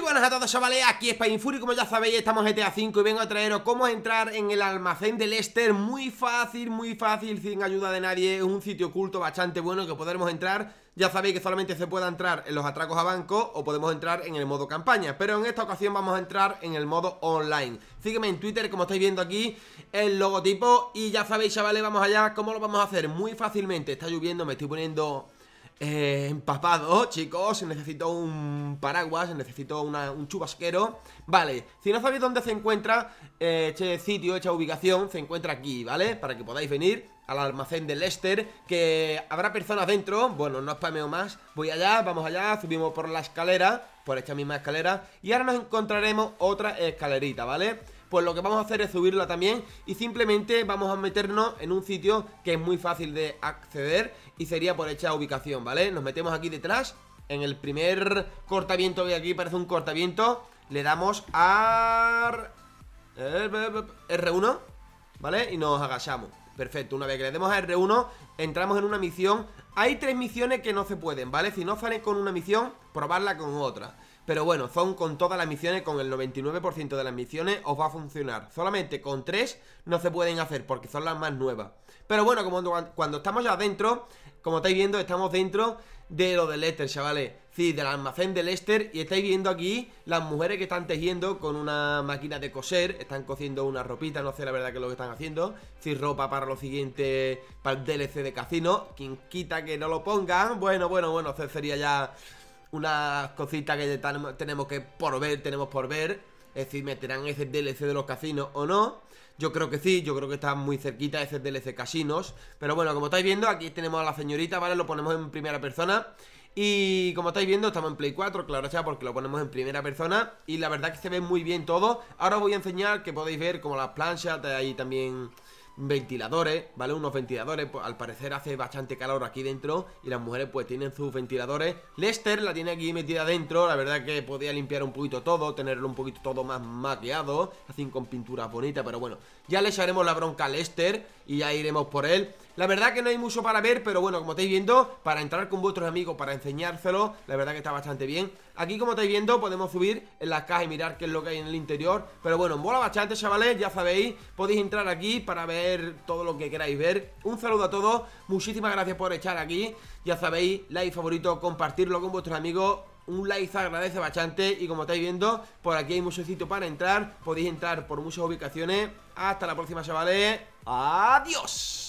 Muy buenas a todos chavales, aquí es Painfury, como ya sabéis estamos GTA 5 y vengo a traeros cómo entrar en el almacén del Lester Muy fácil, muy fácil, sin ayuda de nadie, es un sitio oculto bastante bueno que podremos entrar Ya sabéis que solamente se puede entrar en los atracos a banco o podemos entrar en el modo campaña Pero en esta ocasión vamos a entrar en el modo online Sígueme en Twitter, como estáis viendo aquí, el logotipo Y ya sabéis chavales, vamos allá, cómo lo vamos a hacer muy fácilmente Está lloviendo, me estoy poniendo eh, empapado, oh, chicos. Necesito un paraguas, necesito un chubasquero. Vale, si no sabéis dónde se encuentra este sitio, esta ubicación, se encuentra aquí, ¿vale? Para que podáis venir al almacén de Lester, que habrá personas dentro. Bueno, no pameo más. Voy allá, vamos allá, subimos por la escalera, por esta misma escalera. Y ahora nos encontraremos otra escalerita, ¿vale? vale pues lo que vamos a hacer es subirla también y simplemente vamos a meternos en un sitio que es muy fácil de acceder y sería por hecha ubicación, ¿vale? Nos metemos aquí detrás, en el primer cortaviento que aquí parece un cortaviento, le damos a... R1, ¿vale? Y nos agachamos. Perfecto, una vez que le demos a R1, entramos en una misión. Hay tres misiones que no se pueden, ¿vale? Si no sale con una misión, probarla con otra. Pero bueno, son con todas las misiones, con el 99% de las misiones, os va a funcionar. Solamente con tres no se pueden hacer porque son las más nuevas. Pero bueno, cuando estamos ya dentro, como estáis viendo, estamos dentro de lo del Lester, chavales. Sí, del almacén del Lester. Y estáis viendo aquí las mujeres que están tejiendo con una máquina de coser. Están cociendo una ropita, no sé la verdad que es lo que están haciendo. sí, ropa para lo siguiente, para el DLC de casino. Quien quita que no lo ponga, Bueno, bueno, bueno, sería ya unas cositas que tenemos que por ver, tenemos por ver. Es decir, meterán ese DLC de los casinos o no. Yo creo que sí, yo creo que está muy cerquita ese DLC casinos. Pero bueno, como estáis viendo, aquí tenemos a la señorita, ¿vale? Lo ponemos en primera persona. Y como estáis viendo, estamos en Play 4, claro, sea, porque lo ponemos en primera persona. Y la verdad que se ve muy bien todo. Ahora os voy a enseñar que podéis ver como las planchas, de ahí también ventiladores, ¿vale? Unos ventiladores, pues, al parecer hace bastante calor aquí dentro y las mujeres pues tienen sus ventiladores. Lester la tiene aquí metida dentro, la verdad que podía limpiar un poquito todo, tenerlo un poquito todo más maqueado, así con pinturas bonitas, pero bueno, ya le echaremos la bronca a Lester y ya iremos por él. La verdad que no hay mucho para ver, pero bueno, como estáis viendo, para entrar con vuestros amigos, para enseñárselo, la verdad que está bastante bien. Aquí, como estáis viendo, podemos subir en las cajas y mirar qué es lo que hay en el interior. Pero bueno, mola bastante, chavales, ya sabéis, podéis entrar aquí para ver todo lo que queráis ver. Un saludo a todos, muchísimas gracias por echar aquí. Ya sabéis, like favorito, compartirlo con vuestros amigos un like se agradece bastante y como estáis viendo, por aquí hay mucho sitio para entrar, podéis entrar por muchas ubicaciones. Hasta la próxima, chavales. Adiós.